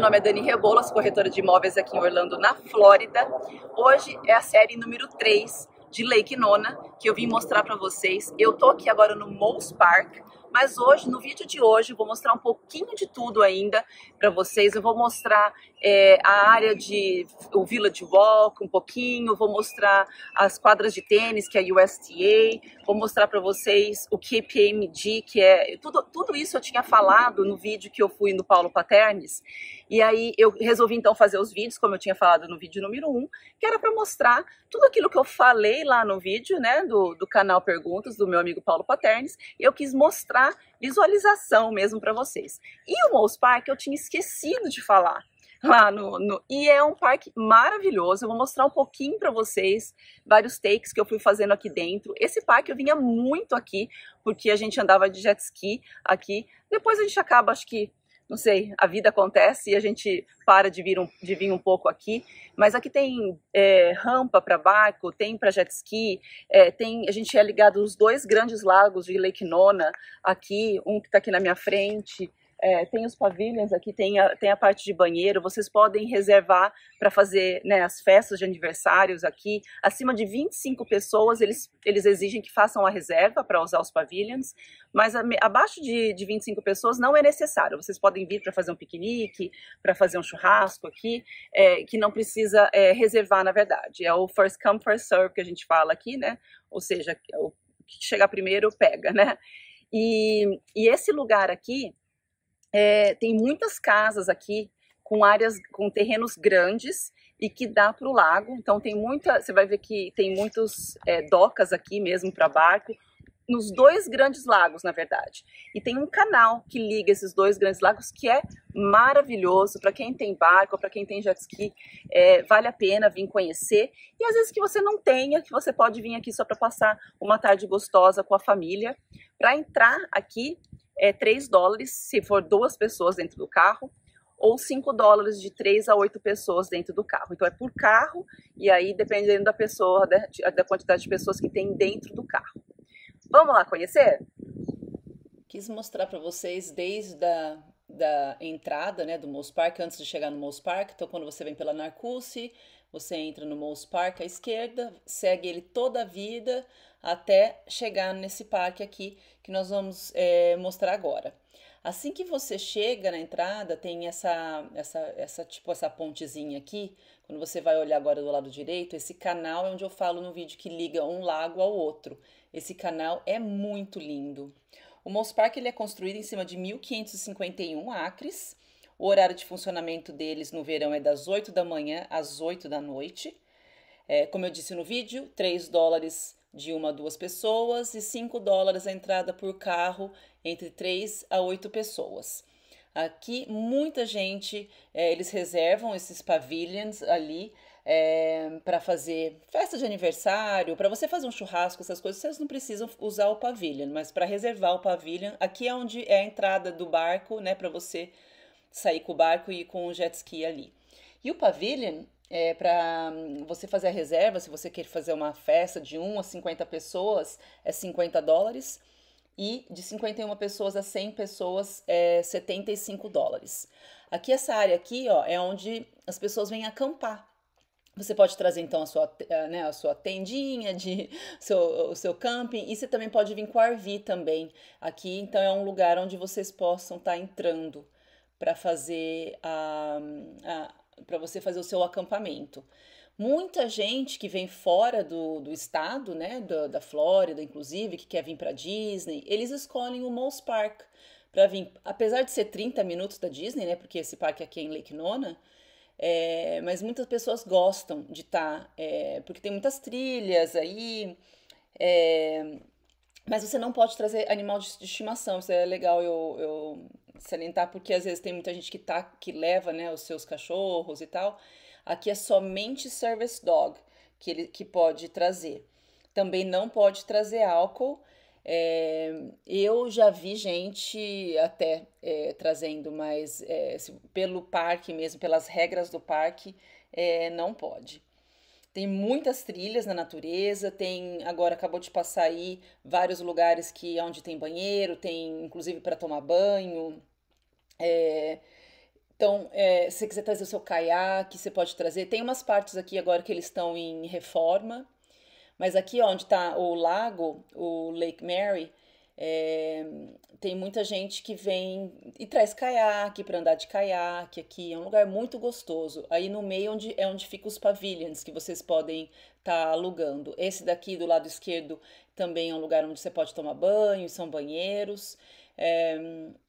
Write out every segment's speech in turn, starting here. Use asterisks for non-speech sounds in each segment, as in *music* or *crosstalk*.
meu nome é Dani Reboulas, corretora de imóveis aqui em Orlando, na Flórida. Hoje é a série número 3 de Lake Nona, que eu vim mostrar para vocês. Eu tô aqui agora no Moles Park, mas hoje, no vídeo de hoje, vou mostrar um pouquinho de tudo ainda para vocês. Eu vou mostrar é, a área de o Village Walk um pouquinho, vou mostrar as quadras de tênis, que é a USTA, vou mostrar para vocês o KPMG, que é... Tudo, tudo isso eu tinha falado no vídeo que eu fui no Paulo Paternes. E aí eu resolvi então fazer os vídeos, como eu tinha falado no vídeo número 1, um, que era para mostrar tudo aquilo que eu falei lá no vídeo, né, do, do canal Perguntas, do meu amigo Paulo Paternes. Eu quis mostrar visualização mesmo para vocês. E o Moss Park eu tinha esquecido de falar lá no, no, e é um parque maravilhoso. Eu vou mostrar um pouquinho para vocês vários takes que eu fui fazendo aqui dentro. Esse parque eu vinha muito aqui porque a gente andava de jet ski aqui. Depois a gente acaba, acho que não sei, a vida acontece e a gente para de vir um, de vir um pouco aqui. Mas aqui tem é, rampa para barco, tem para jet ski, é, tem, a gente é ligado aos dois grandes lagos de Lake Nona aqui, um que está aqui na minha frente, é, tem os pavilhões aqui, tem a, tem a parte de banheiro, vocês podem reservar para fazer né, as festas de aniversários aqui. Acima de 25 pessoas, eles, eles exigem que façam a reserva para usar os pavilhões, mas a, abaixo de, de 25 pessoas não é necessário. Vocês podem vir para fazer um piquenique, para fazer um churrasco aqui, é, que não precisa é, reservar, na verdade. É o first come, first serve que a gente fala aqui, né? Ou seja, o que chegar primeiro pega, né? E, e esse lugar aqui, é, tem muitas casas aqui com áreas, com terrenos grandes e que dá para o lago. Então tem muita, você vai ver que tem muitos é, docas aqui mesmo para barco, nos dois grandes lagos, na verdade. E tem um canal que liga esses dois grandes lagos que é maravilhoso para quem tem barco, para quem tem jet ski, é, vale a pena vir conhecer. E às vezes que você não tenha, que você pode vir aqui só para passar uma tarde gostosa com a família. Para entrar aqui, é 3 dólares se for duas pessoas dentro do carro, ou 5 dólares de 3 a 8 pessoas dentro do carro. Então é por carro, e aí dependendo da pessoa, da quantidade de pessoas que tem dentro do carro. Vamos lá conhecer? Quis mostrar para vocês desde a da entrada né, do Moss Park, antes de chegar no Moss Park. Então, quando você vem pela Narcisse, você entra no Moose Park à esquerda, segue ele toda a vida até chegar nesse parque aqui que nós vamos é, mostrar agora. Assim que você chega na entrada, tem essa, essa, essa, tipo, essa pontezinha aqui. Quando você vai olhar agora do lado direito, esse canal é onde eu falo no vídeo que liga um lago ao outro. Esse canal é muito lindo. O Moss Park ele é construído em cima de 1551 acres o horário de funcionamento deles no verão é das 8 da manhã às 8 da noite. É, como eu disse no vídeo, 3 dólares de uma a duas pessoas e 5 dólares a entrada por carro entre 3 a 8 pessoas. Aqui, muita gente, é, eles reservam esses pavilions ali é, para fazer festa de aniversário, para você fazer um churrasco, essas coisas, vocês não precisam usar o pavilion, mas para reservar o pavilion, aqui é onde é a entrada do barco, né, para você sair com o barco e ir com o jet ski ali. E o pavilion é para hum, você fazer a reserva, se você quer fazer uma festa de 1 a 50 pessoas, é 50 dólares. E de 51 pessoas a 100 pessoas é 75 dólares. Aqui, essa área aqui, ó, é onde as pessoas vêm acampar. Você pode trazer então a sua, né, a sua tendinha, de *laughs* seu, o seu camping, e você também pode vir com a RV também. Aqui, então, é um lugar onde vocês possam estar tá entrando para fazer a, a para você fazer o seu acampamento. Muita gente que vem fora do, do estado, né, da, da Flórida, inclusive, que quer vir para Disney, eles escolhem o Moss Park para vir. Apesar de ser 30 minutos da Disney, né, porque esse parque aqui é em Lake Nona, é, mas muitas pessoas gostam de estar, tá, é, porque tem muitas trilhas aí, é, mas você não pode trazer animal de, de estimação, isso é legal eu, eu salientar, porque às vezes tem muita gente que, tá, que leva né, os seus cachorros e tal. Aqui é somente service dog que, ele, que pode trazer. Também não pode trazer álcool. É, eu já vi gente até é, trazendo, mas é, pelo parque mesmo, pelas regras do parque, é, não pode. Tem muitas trilhas na natureza, tem agora acabou de passar aí vários lugares que onde tem banheiro, tem inclusive para tomar banho. É, então, é, se você quiser trazer o seu caiaque, você pode trazer. Tem umas partes aqui agora que eles estão em reforma, mas aqui onde está o lago, o Lake Mary, é, tem muita gente que vem e traz caiaque para andar de caiaque aqui. É um lugar muito gostoso. Aí no meio é onde, é onde ficam os pavilions que vocês podem estar tá alugando. Esse daqui do lado esquerdo também é um lugar onde você pode tomar banho, são banheiros. É,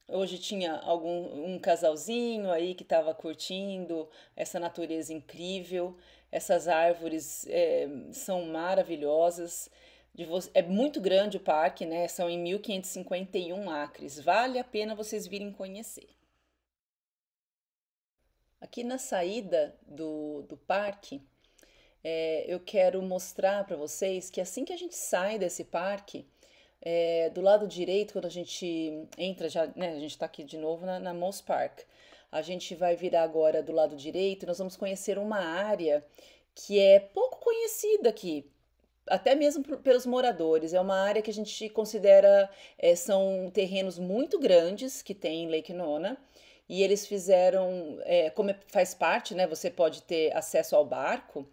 hoje tinha algum um casalzinho aí que estava curtindo essa natureza incrível. Essas árvores é, são maravilhosas. Você, é muito grande o parque, né? São em 1551 acres. Vale a pena vocês virem conhecer. Aqui na saída do, do parque, é, eu quero mostrar para vocês que assim que a gente sai desse parque, é, do lado direito, quando a gente entra, já, né, a gente está aqui de novo na, na Moss Park, a gente vai virar agora do lado direito e nós vamos conhecer uma área que é pouco conhecida aqui até mesmo pelos moradores. É uma área que a gente considera é, são terrenos muito grandes que tem em Lake Nona. E eles fizeram, é, como é, faz parte, né? Você pode ter acesso ao barco.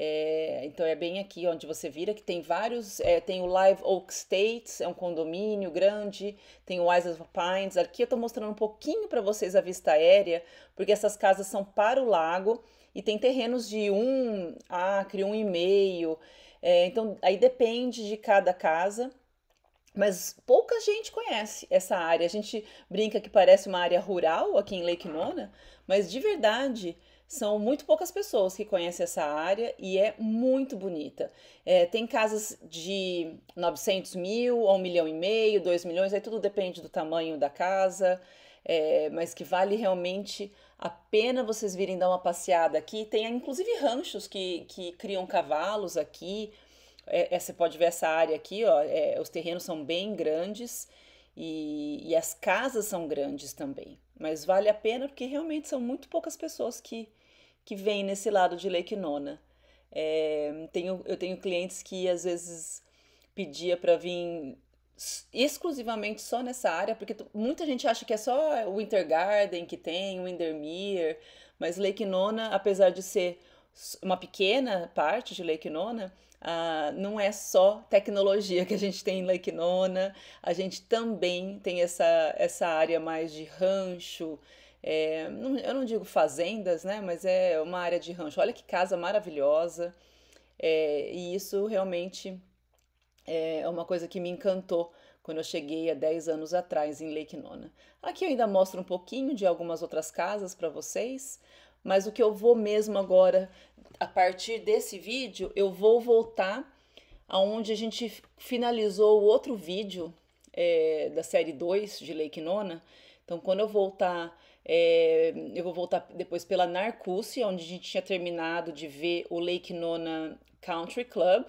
É, então é bem aqui onde você vira que tem vários, é, tem o Live Oak States, é um condomínio grande, tem o Isles of Pines. Aqui eu estou mostrando um pouquinho para vocês a vista aérea, porque essas casas são para o lago e tem terrenos de um acre, um e meio. É, então, aí depende de cada casa. Mas pouca gente conhece essa área. A gente brinca que parece uma área rural aqui em Lake Nona, mas de verdade são muito poucas pessoas que conhecem essa área e é muito bonita. É, tem casas de 900 mil, a 1 milhão e meio, 2 milhões, aí tudo depende do tamanho da casa é, mas que vale realmente a pena vocês virem dar uma passeada aqui. Tem inclusive ranchos que, que criam cavalos aqui. É, é, você pode ver essa área aqui, ó. É, os terrenos são bem grandes e, e as casas são grandes também. Mas vale a pena porque realmente são muito poucas pessoas que, que vêm nesse lado de Lake Nona. É, tenho, eu tenho clientes que às vezes pedia para vir exclusivamente só nessa área, porque muita gente acha que é só o Wintergarden que tem, o Windermere, mas Lake Nona, apesar de ser uma pequena parte de Lake Nona, ah, não é só tecnologia que a gente tem em Lake Nona, a gente também tem essa, essa área mais de rancho, é, não, eu não digo fazendas, né, mas é uma área de rancho. Olha que casa maravilhosa, é, e isso realmente é, é uma coisa que me encantou quando eu cheguei há 10 anos atrás em Lake Nona. Aqui eu ainda mostro um pouquinho de algumas outras casas para vocês, mas o que eu vou mesmo agora, a partir desse vídeo, eu vou voltar aonde a gente finalizou o outro vídeo é, da série 2 de Lake Nona. Então, quando eu voltar, é, eu vou voltar depois pela Narcússia, onde a gente tinha terminado de ver o Lake Nona Country Club.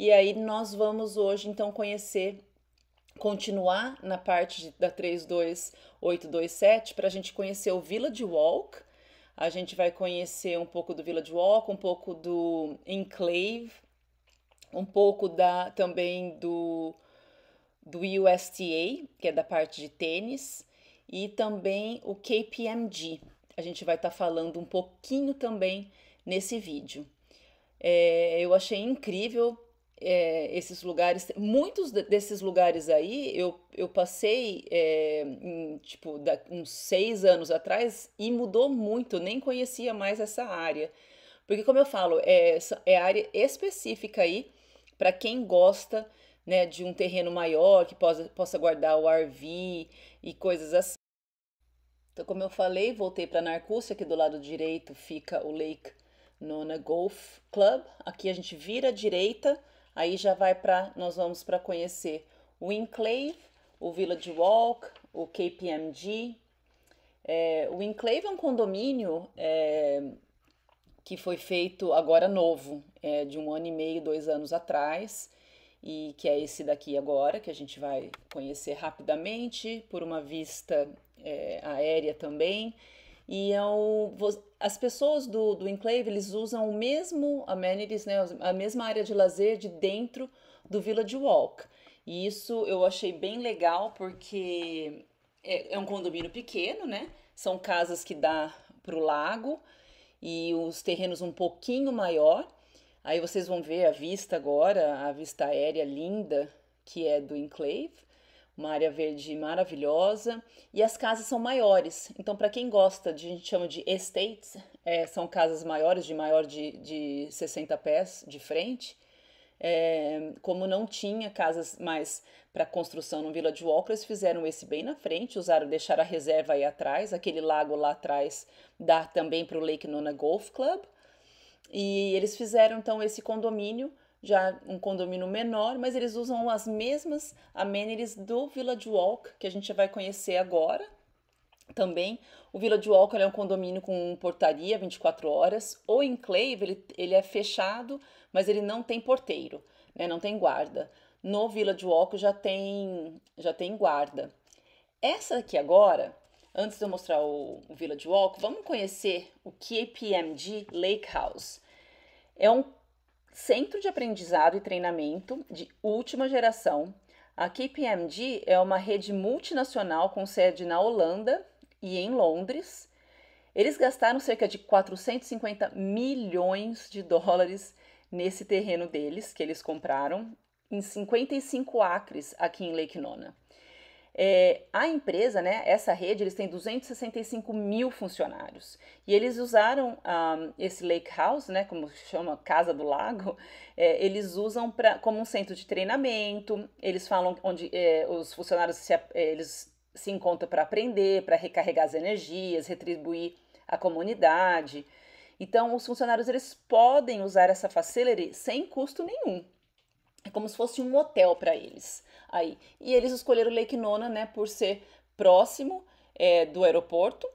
E aí nós vamos hoje então conhecer continuar na parte da 32827 para a gente conhecer o Village Walk. A gente vai conhecer um pouco do Village Walk, um pouco do Enclave, um pouco da também do do USTA, que é da parte de tênis, e também o KPMG. A gente vai estar tá falando um pouquinho também nesse vídeo. É, eu achei incrível é, esses lugares. Muitos desses lugares aí eu, eu passei, é, em, tipo, da, uns seis anos atrás e mudou muito, nem conhecia mais essa área. Porque, como eu falo, é, é área específica aí para quem gosta né, de um terreno maior, que possa, possa guardar o RV e coisas assim. Então, como eu falei, voltei para Narcúcia, aqui do lado direito fica o Lake Nona Golf Club. Aqui a gente vira à direita Aí já vai para, nós vamos para conhecer o Enclave, o Village Walk, o KPMG. É, o Enclave é um condomínio é, que foi feito agora novo, é, de um ano e meio, dois anos atrás, e que é esse daqui agora, que a gente vai conhecer rapidamente, por uma vista é, aérea também. E é as pessoas do, do Enclave, eles usam o mesmo amenities, né, a mesma área de lazer de dentro do Village Walk. E isso eu achei bem legal porque é, é um condomínio pequeno, né? São casas que dá para o lago e os terrenos um pouquinho maior. Aí vocês vão ver a vista agora, a vista aérea linda que é do Enclave uma área verde maravilhosa e as casas são maiores. Então, para quem gosta de, a gente chama de estates, é, são casas maiores, de maior de, de 60 pés de frente. É, como não tinha casas mais para construção no de Walker, eles fizeram esse bem na frente, usaram deixar a reserva aí atrás, aquele lago lá atrás dá também para o Lake Nona Golf Club. E eles fizeram então esse condomínio já um condomínio menor, mas eles usam as mesmas amenities do Village Walk, que a gente vai conhecer agora também. O Village Walk é um condomínio com portaria 24 horas. O Enclave, ele, ele é fechado, mas ele não tem porteiro, né? não tem guarda. No Village Walk já tem, já tem guarda. Essa aqui agora, antes de eu mostrar o, o Village Walk, vamos conhecer o KPMG Lake House. É um Centro de Aprendizado e Treinamento de Última Geração. A KPMG é uma rede multinacional com sede na Holanda e em Londres. Eles gastaram cerca de 450 milhões de dólares nesse terreno deles que eles compraram em 55 acres aqui em Lake Nona. É, a empresa, né, essa rede, eles têm 265 mil funcionários e eles usaram um, esse Lake House, né, como chama Casa do Lago, é, eles usam pra, como um centro de treinamento. Eles falam onde é, os funcionários se, é, eles se encontram para aprender, para recarregar as energias, retribuir a comunidade. Então, os funcionários eles podem usar essa facility sem custo nenhum. É como se fosse um hotel para eles aí. E eles escolheram Lake Nona, né, por ser próximo é, do aeroporto,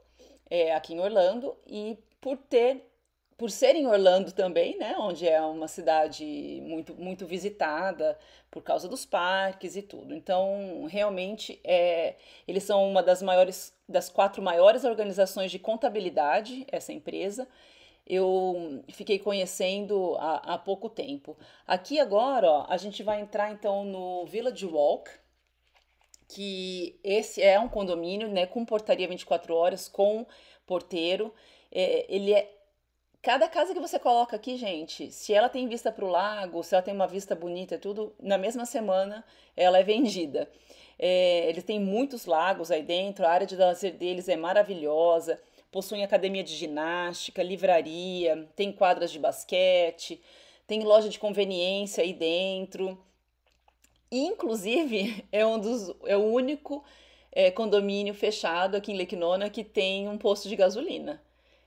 é, aqui em Orlando, e por ter por ser em Orlando também, né, onde é uma cidade muito muito visitada por causa dos parques e tudo. Então, realmente é, eles são uma das maiores das quatro maiores organizações de contabilidade essa empresa eu fiquei conhecendo há, há pouco tempo. Aqui agora, ó, a gente vai entrar então no Village Walk, que esse é um condomínio, né, com portaria 24 horas, com porteiro. É, ele é cada casa que você coloca aqui, gente, se ela tem vista para o lago, se ela tem uma vista bonita, tudo na mesma semana ela é vendida. É, eles têm muitos lagos aí dentro, a área de lazer deles é maravilhosa possuem academia de ginástica, livraria, tem quadras de basquete, tem loja de conveniência aí dentro. E, inclusive, *laughs* é um dos é o único é, condomínio fechado aqui em Lequinona que tem um posto de gasolina.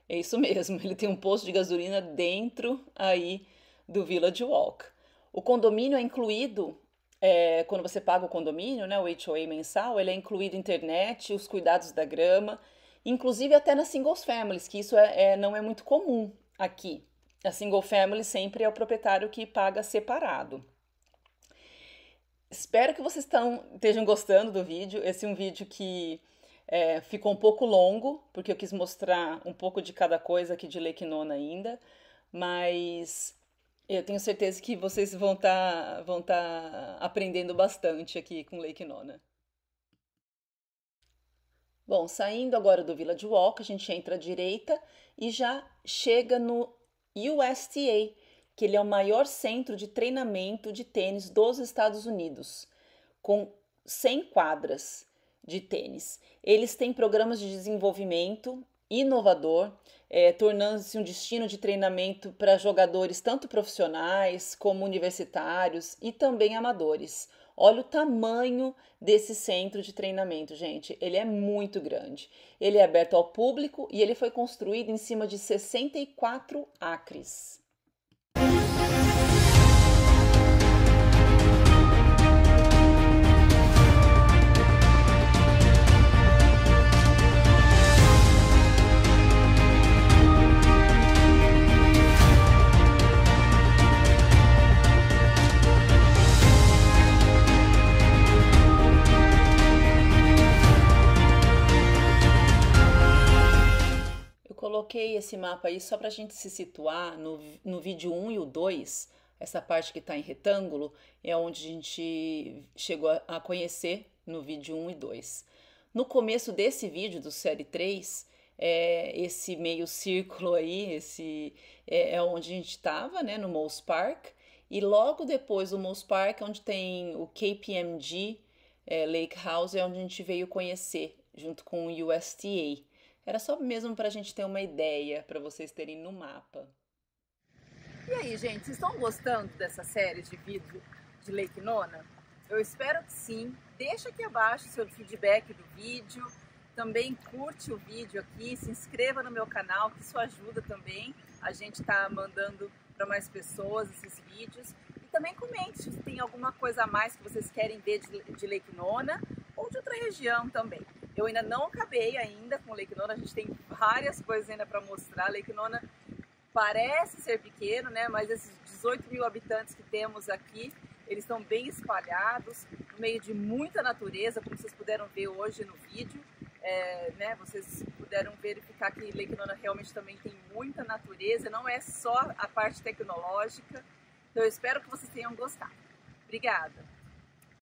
É isso *laughs* mesmo, ele tem um posto de gasolina dentro aí do Village Walk. O condomínio é incluído, é, quando você paga o condomínio, né, o HOA mensal, ele é incluído internet, os cuidados da grama, inclusive até nas singles families, que isso é, é, não é muito comum aqui. A single family sempre é o proprietário que paga separado. Espero que vocês tão, estejam gostando do vídeo. Esse é um vídeo que é, ficou um pouco longo, porque eu quis mostrar um pouco de cada coisa aqui de Lake Nona ainda, mas eu tenho certeza que vocês vão estar tá, vão tá aprendendo bastante aqui com Lake Nona Bom, saindo agora do Village Walk, a gente entra à direita e já chega no USTA, que ele é o maior centro de treinamento de tênis dos Estados Unidos, com 100 quadras de tênis. Eles têm programas de desenvolvimento inovador, é, tornando-se um destino de treinamento para jogadores tanto profissionais como universitários e também amadores Olha o tamanho desse centro de treinamento, gente. Ele é muito grande. Ele é aberto ao público e ele foi construído em cima de 64 acres. coloquei esse mapa aí só para a gente se situar no, no vídeo 1 e o 2. Essa parte que está em retângulo é onde a gente chegou a conhecer no vídeo 1 e 2. No começo desse vídeo, do série 3, é, esse meio *laughs* círculo aí, esse é, é onde a gente estava, né, no Moose Park. E logo depois do Moose Park, onde tem o KPMG é, Lake House, é onde a gente veio conhecer, junto com o USTA. Era só mesmo para a gente ter uma ideia, para vocês terem no mapa. E aí, gente, vocês estão gostando dessa série de vidro de Lake Nona? Eu espero que sim. Deixa aqui abaixo seu feedback do vídeo. Também curte o vídeo aqui, se inscreva no meu canal, que isso ajuda também. A gente está mandando para mais pessoas esses vídeos. E também comente se tem alguma coisa a mais que vocês querem ver de, de Lake Nona ou de outra região também. Eu ainda não acabei ainda com Lake Nona, a gente tem várias coisas ainda para mostrar. Lake Nona parece ser pequeno, né? Mas esses 18 mil habitantes que temos aqui, eles estão bem espalhados, no meio de muita natureza, como vocês puderam ver hoje no vídeo. É, né, vocês puderam verificar que Lake Nona realmente também tem muita natureza, não é só a parte tecnológica. Então eu espero que vocês tenham gostado. Obrigada!